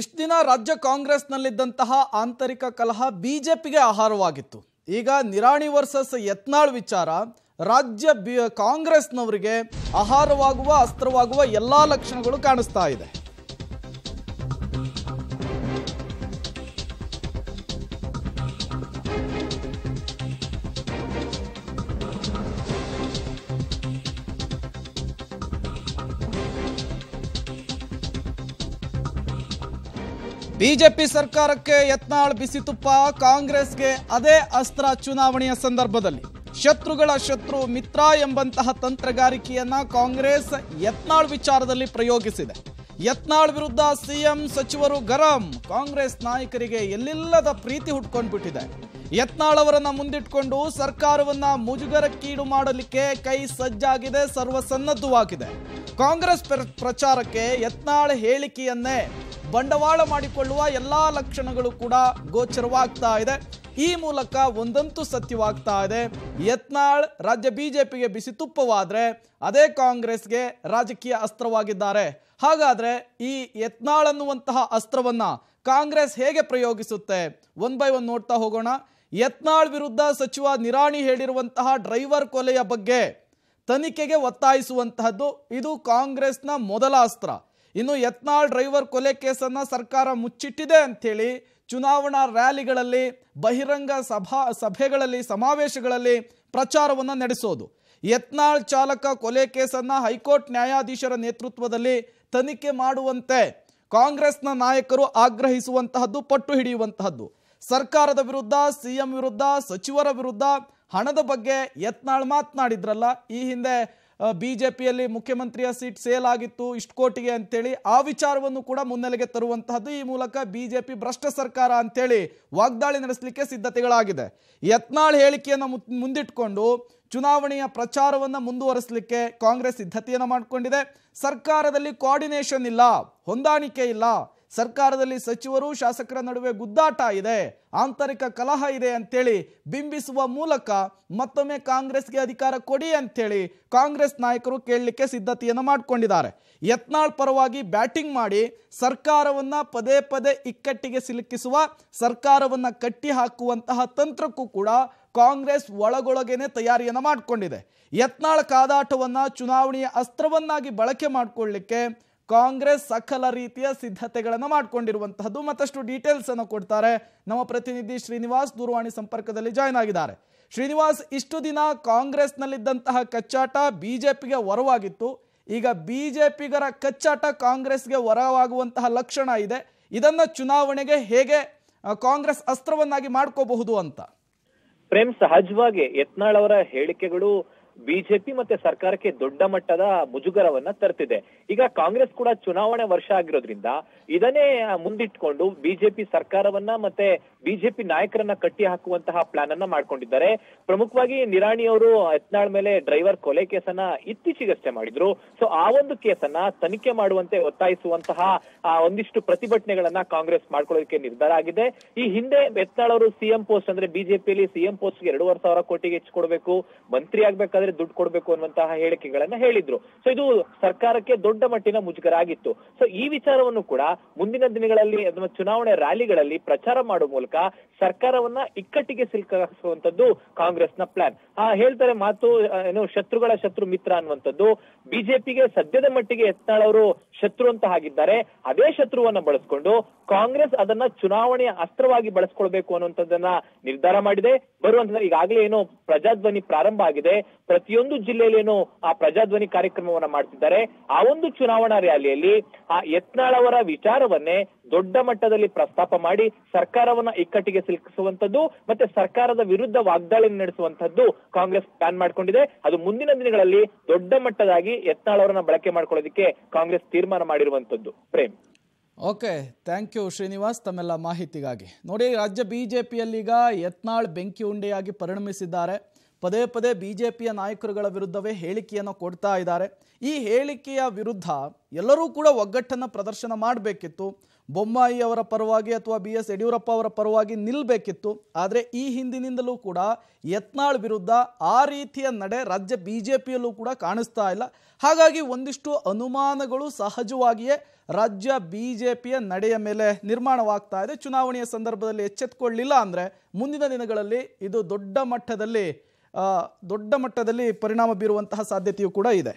ಇಷ್ಟು ದಿನ ರಾಜ್ಯ ಕಾಂಗ್ರೆಸ್ನಲ್ಲಿದ್ದಂತಹ ಆಂತರಿಕ ಕಲಹ ಬಿಜೆಪಿಗೆ ಆಹಾರವಾಗಿತ್ತು ಈಗ ನಿರಾಣಿ ವರ್ಸಸ್ ಯತ್ನಾಳ್ ವಿಚಾರ ರಾಜ್ಯ ಬಿ ಕಾಂಗ್ರೆಸ್ನವರಿಗೆ ಆಹಾರವಾಗುವ ಅಸ್ತ್ರವಾಗುವ ಎಲ್ಲ ಲಕ್ಷಣಗಳು ಕಾಣಿಸ್ತಾ ಇದೆ ಬಿಜೆಪಿ ಸರ್ಕಾರಕ್ಕೆ ಯತ್ನಾಳ್ ಬಿಸಿತುಪ್ಪ ಕಾಂಗ್ರೆಸ್ಗೆ ಅದೇ ಅಸ್ತ್ರ ಚುನಾವಣೆಯ ಸಂದರ್ಭದಲ್ಲಿ ಶತ್ರುಗಳ ಶತ್ರು ಮಿತ್ರ ಎಂಬಂತಹ ತಂತ್ರಗಾರಿಕೆಯನ್ನ ಕಾಂಗ್ರೆಸ್ ಯತ್ನಾಳ್ ವಿಚಾರದಲ್ಲಿ ಪ್ರಯೋಗಿಸಿದೆ ಯತ್ನಾಳ್ ವಿರುದ್ಧ ಸಿಎಂ ಸಚಿವರು ಗರಂ ಕಾಂಗ್ರೆಸ್ ನಾಯಕರಿಗೆ ಎಲ್ಲಿಲ್ಲದ ಪ್ರೀತಿ ಹುಟ್ಕೊಂಡ್ಬಿಟ್ಟಿದೆ ಯತ್ನಾಳ್ ಅವರನ್ನ ಮುಂದಿಟ್ಕೊಂಡು ಸರ್ಕಾರವನ್ನ ಮುಜುಗರಕ್ಕೀಡು ಮಾಡಲಿಕ್ಕೆ ಕೈ ಸಜ್ಜಾಗಿದೆ ಸರ್ವಸನ್ನದ್ಧವಾಗಿದೆ ಕಾಂಗ್ರೆಸ್ ಪ್ರಚಾರಕ್ಕೆ ಯತ್ನಾಳ್ ಹೇಳಿಕೆಯನ್ನೇ ಬಂಡವಾಳ ಮಾಡಿಕೊಳ್ಳುವ ಎಲ್ಲಾ ಲಕ್ಷಣಗಳು ಕೂಡ ಗೋಚರವಾಗ್ತಾ ಇದೆ ಈ ಮೂಲಕ ಒಂದಂತೂ ಸತ್ಯವಾಗ್ತಾ ಇದೆ ಯತ್ನಾಳ್ ರಾಜ್ಯ ಬಿಜೆಪಿಗೆ ಬಿಸಿ ತುಪ್ಪವಾದರೆ ಅದೇ ಕಾಂಗ್ರೆಸ್ಗೆ ರಾಜಕೀಯ ಅಸ್ತ್ರವಾಗಿದ್ದಾರೆ ಹಾಗಾದ್ರೆ ಈ ಯತ್ನಾಳ್ ಅನ್ನುವಂತಹ ಅಸ್ತ್ರವನ್ನ ಕಾಂಗ್ರೆಸ್ ಹೇಗೆ ಪ್ರಯೋಗಿಸುತ್ತೆ ಒನ್ ಬೈ ಒನ್ ನೋಡ್ತಾ ಹೋಗೋಣ ಯತ್ನಾಳ್ ವಿರುದ್ಧ ಸಚಿವ ನಿರಾಣಿ ಹೇಳಿರುವಂತಹ ಡ್ರೈವರ್ ಕೊಲೆಯ ಬಗ್ಗೆ ತನಿಖೆಗೆ ಒತ್ತಾಯಿಸುವಂತಹದ್ದು ಇದು ಕಾಂಗ್ರೆಸ್ನ ಮೊದಲ ಅಸ್ತ್ರ ಇನ್ನು ಯತ್ನಾಳ್ ಡ್ರೈವರ್ ಕೊಲೆ ಕೇಸನ್ನು ಸರ್ಕಾರ ಮುಚ್ಚಿಟ್ಟಿದೆ ಅಂಥೇಳಿ ಚುನಾವಣಾ ರ್ಯಾಲಿಗಳಲ್ಲಿ ಬಹಿರಂಗ ಸಭಾ ಸಭೆಗಳಲ್ಲಿ ಸಮಾವೇಶಗಳಲ್ಲಿ ಪ್ರಚಾರವನ್ನು ನಡೆಸೋದು ಯತ್ನಾಳ್ ಚಾಲಕ ಕೊಲೆ ಕೇಸನ್ನು ಹೈಕೋರ್ಟ್ ನ್ಯಾಯಾಧೀಶರ ನೇತೃತ್ವದಲ್ಲಿ ತನಿಖೆ ಮಾಡುವಂತೆ ಕಾಂಗ್ರೆಸ್ನ ನಾಯಕರು ಆಗ್ರಹಿಸುವಂತಹದ್ದು ಪಟ್ಟು ಹಿಡಿಯುವಂತಹದ್ದು ಸರ್ಕಾರದ ವಿರುದ್ಧ ಸಿಎಂ ವಿರುದ್ಧ ಸಚಿವರ ವಿರುದ್ಧ ಹಣದ ಬಗ್ಗೆ ಯತ್ನಾಳ್ ಮಾತನಾಡಿದ್ರಲ್ಲ ಈ ಹಿಂದೆ ಬಿ ಜೆ ಪಿಯಲ್ಲಿ ಮುಖ್ಯಮಂತ್ರಿಯ ಸೀಟ್ ಸೇಲ್ ಆಗಿತ್ತು ಇಷ್ಟು ಕೋಟಿಗೆ ಅಂತೇಳಿ ಆ ವಿಚಾರವನ್ನು ಕೂಡ ಮುನ್ನೆಲೆಗೆ ತರುವಂತಹದ್ದು ಈ ಮೂಲಕ ಬಿ ಜೆ ಪಿ ಭ್ರಷ್ಟ ಸರ್ಕಾರ ಅಂತೇಳಿ ವಾಗ್ದಾಳಿ ನಡೆಸಲಿಕ್ಕೆ ಸಿದ್ಧತೆಗಳಾಗಿದೆ ಯತ್ನಾಳ್ ಹೇಳಿಕೆಯನ್ನು ಮುಂದಿಟ್ಕೊಂಡು ಚುನಾವಣೆಯ ಪ್ರಚಾರವನ್ನು ಮುಂದುವರಿಸಲಿಕ್ಕೆ ಕಾಂಗ್ರೆಸ್ ಸಿದ್ಧತೆಯನ್ನು ಮಾಡಿಕೊಂಡಿದೆ ಸರ್ಕಾರದಲ್ಲಿ ಕೋಆರ್ಡಿನೇಷನ್ ಇಲ್ಲ ಹೊಂದಾಣಿಕೆ ಇಲ್ಲ ಸರ್ಕಾರದಲ್ಲಿ ಸಚಿವರು ಶಾಸಕರ ನಡುವೆ ಗುದ್ದಾಟ ಇದೆ ಆಂತರಿಕ ಕಲಹ ಇದೆ ಅಂತೇಳಿ ಬಿಂಬಿಸುವ ಮೂಲಕ ಮತ್ತೊಮ್ಮೆ ಕಾಂಗ್ರೆಸ್ಗೆ ಅಧಿಕಾರ ಕೊಡಿ ಅಂತೇಳಿ ಕಾಂಗ್ರೆಸ್ ನಾಯಕರು ಕೇಳಲಿಕ್ಕೆ ಸಿದ್ಧತೆಯನ್ನು ಮಾಡಿಕೊಂಡಿದ್ದಾರೆ ಯತ್ನಾಳ್ ಪರವಾಗಿ ಬ್ಯಾಟಿಂಗ್ ಮಾಡಿ ಸರ್ಕಾರವನ್ನು ಪದೇ ಪದೇ ಇಕ್ಕಟ್ಟಿಗೆ ಸಿಲುಕಿಸುವ ಸರ್ಕಾರವನ್ನು ಕಟ್ಟಿ ಹಾಕುವಂತಹ ತಂತ್ರಕ್ಕೂ ಕೂಡ ಕಾಂಗ್ರೆಸ್ ಒಳಗೊಳಗೇನೆ ತಯಾರಿಯನ್ನು ಮಾಡಿಕೊಂಡಿದೆ ಯತ್ನಾಳ್ ಕಾದಾಟವನ್ನು ಚುನಾವಣೆಯ ಅಸ್ತ್ರವನ್ನಾಗಿ ಬಳಕೆ ಮಾಡಿಕೊಳ್ಳಿಕ್ಕೆ ಕಾಂಗ್ರೆಸ್ ಸಕಲ ರೀತಿಯ ಸಿದ್ಧತೆಗಳನ್ನು ಮಾಡಿಕೊಂಡಿರುವಂತಹದ್ದು ಮತ್ತಷ್ಟು ಡೀಟೇಲ್ಸ್ ಅನ್ನು ಕೊಡ್ತಾರೆ ನಮ್ಮ ಪ್ರತಿನಿಧಿ ಶ್ರೀನಿವಾಸ್ ದೂರವಾಣಿ ಸಂಪರ್ಕದಲ್ಲಿ ಜಾಯ್ನ್ ಆಗಿದ್ದಾರೆ ಶ್ರೀನಿವಾಸ್ ಇಷ್ಟು ದಿನ ಕಾಂಗ್ರೆಸ್ನಲ್ಲಿದ್ದಂತಹ ಕಚ್ಚಾಟ ಬಿಜೆಪಿಗೆ ವರವಾಗಿತ್ತು ಈಗ ಬಿಜೆಪಿಗರ ಕಚ್ಚಾಟ ಕಾಂಗ್ರೆಸ್ಗೆ ವರವಾಗುವಂತಹ ಲಕ್ಷಣ ಇದೆ ಇದನ್ನ ಚುನಾವಣೆಗೆ ಹೇಗೆ ಕಾಂಗ್ರೆಸ್ ಅಸ್ತ್ರವನ್ನಾಗಿ ಮಾಡ್ಕೋಬಹುದು ಅಂತ ಪ್ರೇಮ್ ಸಹಜವಾಗಿ ಯತ್ನಾಳ್ ಅವರ ಹೇಳಿಕೆಗಳು ಬಿಜೆಪಿ ಮತ್ತೆ ಸರ್ಕಾರಕ್ಕೆ ದೊಡ್ಡ ಮಟ್ಟದ ಮುಜುಗರವನ್ನ ತರ್ತಿದೆ ಈಗ ಕಾಂಗ್ರೆಸ್ ಕೂಡ ಚುನಾವಣೆ ವರ್ಷ ಆಗಿರೋದ್ರಿಂದ ಇದನ್ನೇ ಮುಂದಿಟ್ಕೊಂಡು ಬಿಜೆಪಿ ಸರ್ಕಾರವನ್ನ ಮತ್ತೆ ಬಿಜೆಪಿ ನಾಯಕರನ್ನ ಕಟ್ಟಿ ಹಾಕುವಂತಹ ಪ್ಲಾನ್ ಅನ್ನ ಮಾಡ್ಕೊಂಡಿದ್ದಾರೆ ಪ್ರಮುಖವಾಗಿ ನಿರಾಣಿ ಅವರು ಯತ್ನಾಳ್ ಮೇಲೆ ಡ್ರೈವರ್ ಕೊಲೆ ಕೇಸನ್ನ ಇತ್ತೀಚೆಗಷ್ಟೇ ಮಾಡಿದ್ರು ಸೊ ಆ ಒಂದು ಕೇಸನ್ನ ತನಿಖೆ ಮಾಡುವಂತೆ ಒತ್ತಾಯಿಸುವಂತಹ ಒಂದಿಷ್ಟು ಪ್ರತಿಭಟನೆಗಳನ್ನ ಕಾಂಗ್ರೆಸ್ ಮಾಡ್ಕೊಳ್ಳೋದಕ್ಕೆ ನಿರ್ಧಾರ ಆಗಿದೆ ಈ ಹಿಂದೆ ಯತ್ನಾಳ್ ಅವರು ಸಿಎಂ ಪೋಸ್ಟ್ ಅಂದ್ರೆ ಬಿಜೆಪಿಯಲ್ಲಿ ಸಿಎಂ ಗೆ ಎರಡೂವರೆ ಸಾವಿರ ಕೋಟಿಗೆ ಹೆಚ್ಚು ಕೊಡಬೇಕು ಮಂತ್ರಿ ಆಗ್ಬೇಕಾದ್ರೆ ಬೇಕಾದ್ರೆ ದುಡ್ಡು ಕೊಡ್ಬೇಕು ಅನ್ನುವಂತಹ ಹೇಳಿಕೆಗಳನ್ನ ಹೇಳಿದ್ರು ಸೊ ಇದು ಸರ್ಕಾರಕ್ಕೆ ದೊಡ್ಡ ಮಟ್ಟಿನ ಮುಜುಗರ ಆಗಿತ್ತು ಸೊ ಈ ವಿಚಾರವನ್ನು ಕೂಡ ಮುಂದಿನ ದಿನಗಳಲ್ಲಿ ಅಥವಾ ಚುನಾವಣೆ ರ್ಯಾಲಿಗಳಲ್ಲಿ ಪ್ರಚಾರ ಮಾಡುವ ಮೂಲಕ ಸರ್ಕಾರವನ್ನ ಇಕ್ಕಟ್ಟಿಗೆ ಸಿಲುಕಿಸುವಂತದ್ದು ಕಾಂಗ್ರೆಸ್ನ ಪ್ಲಾನ್ ಆ ಹೇಳ್ತಾರೆ ಮಾತು ಏನು ಶತ್ರುಗಳ ಶತ್ರು ಮಿತ್ರ ಅನ್ನುವಂಥದ್ದು ಬಿಜೆಪಿಗೆ ಸದ್ಯದ ಮಟ್ಟಿಗೆ ಯತ್ನಾಳ್ ಶತ್ರು ಅಂತ ಆಗಿದ್ದಾರೆ ಅದೇ ಶತ್ರುವನ್ನ ಬಳಸ್ಕೊಂಡು ಕಾಂಗ್ರೆಸ್ ಅದನ್ನ ಚುನಾವಣೆಯ ಅಸ್ತ್ರವಾಗಿ ಬಳಸ್ಕೊಳ್ಬೇಕು ಅನ್ನುವಂಥದ್ದನ್ನ ನಿರ್ಧಾರ ಮಾಡಿದೆ ಬರುವಂತ ಈಗಾಗಲೇ ಏನು ಪ್ರಜಾಧ್ವನಿ ಪ್ರಾರಂಭ ಆಗಿದೆ ಪ್ರತಿಯೊಂದು ಜಿಲ್ಲೆಯಲ್ಲೇನು ಆ ಪ್ರಜಾಧ್ವನಿ ಕಾರ್ಯಕ್ರಮವನ್ನ ಮಾಡ್ತಿದ್ದಾರೆ ಆ ಒಂದು ಚುನಾವಣಾ ರ್ಯಾಲಿಯಲ್ಲಿ ಆ ಯತ್ನಾಳ್ ಅವರ ವಿಚಾರವನ್ನೇ ದೊಡ್ಡ ಮಟ್ಟದಲ್ಲಿ ಪ್ರಸ್ತಾಪ ಮಾಡಿ ಸರ್ಕಾರವನ್ನ ಇಕ್ಕಟ್ಟಿಗೆ ಸಿಲುಕಿಸುವಂತದ್ದು ಮತ್ತೆ ಸರ್ಕಾರದ ವಿರುದ್ಧ ವಾಗ್ದಾಳಿ ನಡೆಸುವಂತದ್ದು ಕಾಂಗ್ರೆಸ್ ಪ್ಲಾನ್ ಮಾಡಿಕೊಂಡಿದೆ ಅದು ಮುಂದಿನ ದಿನಗಳಲ್ಲಿ ದೊಡ್ಡ ಮಟ್ಟದಾಗಿ ಯತ್ನಾಳ್ ಅವರನ್ನ ಬಳಕೆ ಮಾಡ್ಕೊಳ್ಳೋದಕ್ಕೆ ಕಾಂಗ್ರೆಸ್ ತೀರ್ಮಾನ ಮಾಡಿರುವಂತದ್ದು Prem okay thank you Srinivas ತಮ್ಮೆಲ್ಲ ಮಾಹಿತಿಗಾಗಿ ನೋಡಿ ರಾಜ್ಯ ಬಿಜೆಪಿಯಲ್ಲಿಗ ಯತ್ನಾಳ್ ಬೆಂಕಿ ಉಂಡೆಯಾಗಿ ಪರಿಣಮಿಸಿದ್ದಾರೆ ಪದೇ ಪದೇ ಬಿ ಜೆ ಪಿಯ ನಾಯಕರುಗಳ ವಿರುದ್ಧವೇ ಹೇಳಿಕೆಯನ್ನು ಕೊಡ್ತಾ ಇದ್ದಾರೆ ಈ ಹೇಳಿಕೆಯ ವಿರುದ್ಧ ಎಲ್ಲರೂ ಕೂಡ ಒಗ್ಗಟ್ಟನ್ನು ಪ್ರದರ್ಶನ ಮಾಡಬೇಕಿತ್ತು ಬೊಮ್ಮಾಯಿ ಅವರ ಪರವಾಗಿ ಅಥವಾ ಬಿ ಎಸ್ ಯಡಿಯೂರಪ್ಪ ಅವರ ಪರವಾಗಿ ನಿಲ್ಲಬೇಕಿತ್ತು ಆದರೆ ಈ ಹಿಂದಿನಿಂದಲೂ ಕೂಡ ಯತ್ನಾಳ್ ವಿರುದ್ಧ ಆ ರೀತಿಯ ನಡೆ ರಾಜ್ಯ ಬಿ ಜೆ ಪಿಯಲ್ಲೂ ಕೂಡ ಕಾಣಿಸ್ತಾ ಇಲ್ಲ ಹಾಗಾಗಿ ಒಂದಿಷ್ಟು ಅನುಮಾನಗಳು ಸಹಜವಾಗಿಯೇ ರಾಜ್ಯ ಬಿ ಜೆ ಪಿಯ ನಡೆಯ ಮೇಲೆ ನಿರ್ಮಾಣವಾಗ್ತಾ ಇದೆ ಚುನಾವಣೆಯ ಸಂದರ್ಭದಲ್ಲಿ ಎಚ್ಚೆತ್ಕೊಳ್ಳಿಲ್ಲ ಅಂದರೆ ಮುಂದಿನ ದಿನಗಳಲ್ಲಿ ಇದು ದೊಡ್ಡ ಮಟ್ಟದಲ್ಲಿ ದೊಡ್ಡ ಮಟ್ಟದಲ್ಲಿ ಪರಿಣಾಮ ಬೀರುವಂತಹ ಸಾಧ್ಯತೆಯೂ ಕೂಡ ಇದೆ